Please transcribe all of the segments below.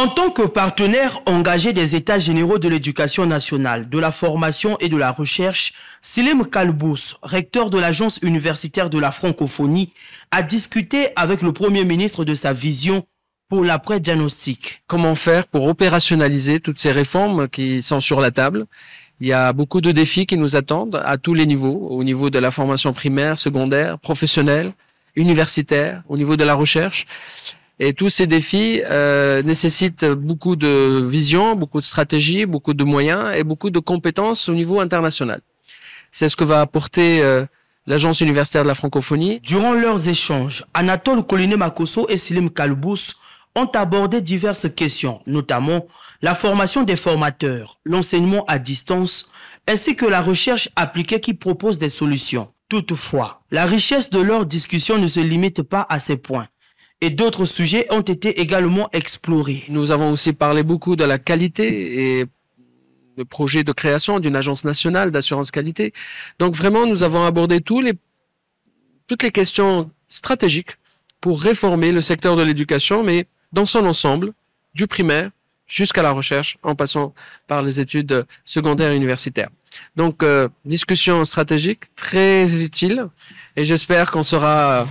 En tant que partenaire engagé des États généraux de l'éducation nationale, de la formation et de la recherche, Selim Kalbous, recteur de l'Agence universitaire de la francophonie, a discuté avec le Premier ministre de sa vision pour l'après-diagnostic. Comment faire pour opérationnaliser toutes ces réformes qui sont sur la table il y a beaucoup de défis qui nous attendent à tous les niveaux, au niveau de la formation primaire, secondaire, professionnelle, universitaire, au niveau de la recherche. Et tous ces défis euh, nécessitent beaucoup de vision, beaucoup de stratégie, beaucoup de moyens et beaucoup de compétences au niveau international. C'est ce que va apporter euh, l'Agence universitaire de la francophonie. Durant leurs échanges, Anatole Colinet-Macosso et Selim Kalbous ont abordé diverses questions, notamment la formation des formateurs, l'enseignement à distance, ainsi que la recherche appliquée qui propose des solutions. Toutefois, la richesse de leurs discussions ne se limite pas à ces points et d'autres sujets ont été également explorés. Nous avons aussi parlé beaucoup de la qualité et le projet de création d'une agence nationale d'assurance qualité. Donc vraiment, nous avons abordé tous les, toutes les questions stratégiques pour réformer le secteur de l'éducation, mais dans son ensemble, du primaire jusqu'à la recherche, en passant par les études secondaires et universitaires. Donc, euh, discussion stratégique très utile, et j'espère qu'on sera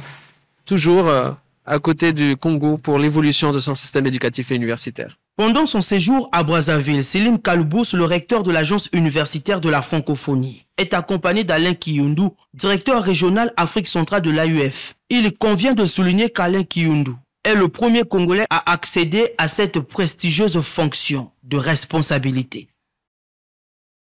toujours euh, à côté du Congo pour l'évolution de son système éducatif et universitaire. Pendant son séjour à Brazzaville, Selim Kalbous, le recteur de l'Agence universitaire de la francophonie, est accompagné d'Alain Kiyundu, directeur régional Afrique centrale de l'AUF. Il convient de souligner qu'Alain Kiyundu est le premier Congolais à accéder à cette prestigieuse fonction de responsabilité.